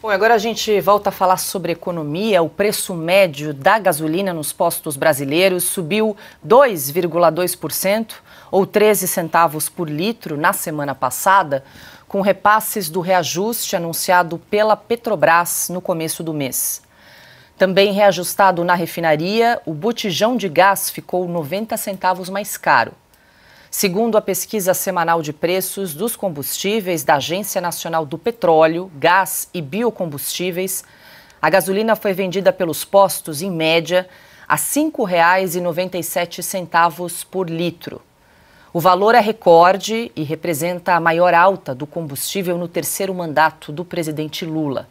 Bom, agora a gente volta a falar sobre economia. O preço médio da gasolina nos postos brasileiros subiu 2,2%, ou 13 centavos por litro, na semana passada, com repasses do reajuste anunciado pela Petrobras no começo do mês. Também reajustado na refinaria, o botijão de gás ficou 90 centavos mais caro. Segundo a pesquisa semanal de preços dos combustíveis da Agência Nacional do Petróleo, Gás e Biocombustíveis, a gasolina foi vendida pelos postos, em média, a R$ 5,97 por litro. O valor é recorde e representa a maior alta do combustível no terceiro mandato do presidente Lula.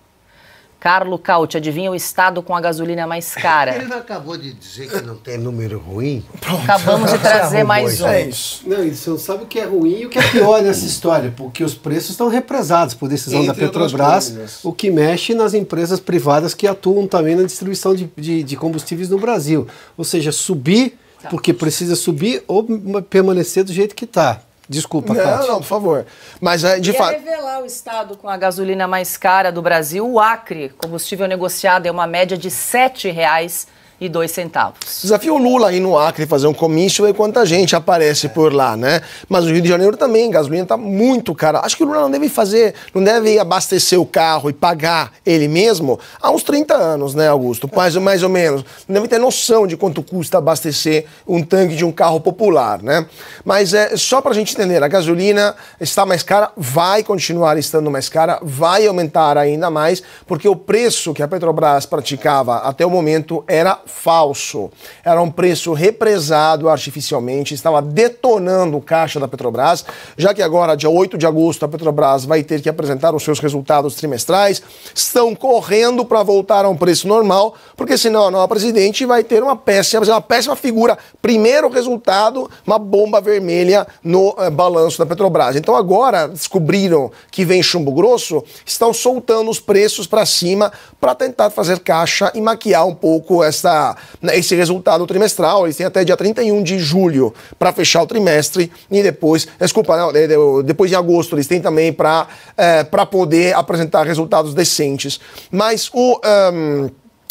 Carlo Cauti, adivinha o estado com a gasolina mais cara? Ele acabou de dizer que não tem número ruim. Pronto. Acabamos de trazer mais um. É, é isso. Não, isso não sabe o que é ruim e o que é pior nessa história, porque os preços estão represados por decisão Entre da Petrobras, o que mexe nas empresas privadas que atuam também na distribuição de, de, de combustíveis no Brasil. Ou seja, subir tá. porque precisa subir ou permanecer do jeito que está. Desculpa, Não, Cátia. não, por favor. Mas é, de fato. revelar o estado com a gasolina mais cara do Brasil, o Acre, combustível negociado é uma média de R$ 7,00 e dois centavos. Desafio Lula aí no Acre fazer um comício e quanta gente aparece é. por lá, né? Mas o Rio de Janeiro também, gasolina está muito cara. Acho que o Lula não deve fazer, não deve abastecer o carro e pagar ele mesmo há uns 30 anos, né, Augusto? Mais, mais ou menos. Não deve ter noção de quanto custa abastecer um tanque de um carro popular, né? Mas é só para a gente entender, a gasolina está mais cara, vai continuar estando mais cara, vai aumentar ainda mais, porque o preço que a Petrobras praticava até o momento era falso. Era um preço represado artificialmente, estava detonando o caixa da Petrobras, já que agora, dia 8 de agosto, a Petrobras vai ter que apresentar os seus resultados trimestrais. Estão correndo para voltar a um preço normal, porque senão a nova presidente vai ter uma péssima, uma péssima figura. Primeiro resultado, uma bomba vermelha no eh, balanço da Petrobras. Então agora descobriram que vem chumbo grosso, estão soltando os preços para cima para tentar fazer caixa e maquiar um pouco essa a, né, esse resultado trimestral. Eles têm até dia 31 de julho para fechar o trimestre e depois, desculpa, é, depois de agosto eles têm também para é, poder apresentar resultados decentes. Mas o. Um,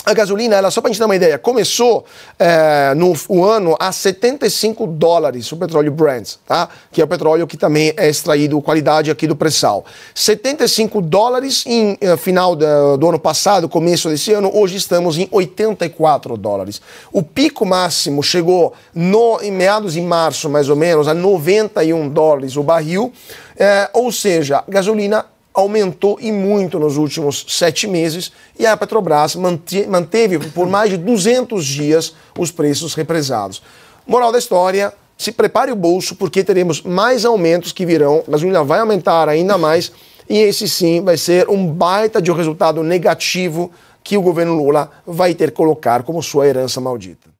a gasolina, ela, só para a gente dar uma ideia, começou é, no o ano a 75 dólares, o petróleo Brent, tá? que é o petróleo que também é extraído, qualidade aqui do pré-sal. 75 dólares em eh, final do, do ano passado, começo desse ano, hoje estamos em 84 dólares. O pico máximo chegou no, em meados de março, mais ou menos, a 91 dólares o barril, é, ou seja, gasolina aumentou e muito nos últimos sete meses e a Petrobras manteve por mais de 200 dias os preços represados. Moral da história, se prepare o bolso porque teremos mais aumentos que virão, a gasolina vai aumentar ainda mais e esse sim vai ser um baita de um resultado negativo que o governo Lula vai ter que colocar como sua herança maldita.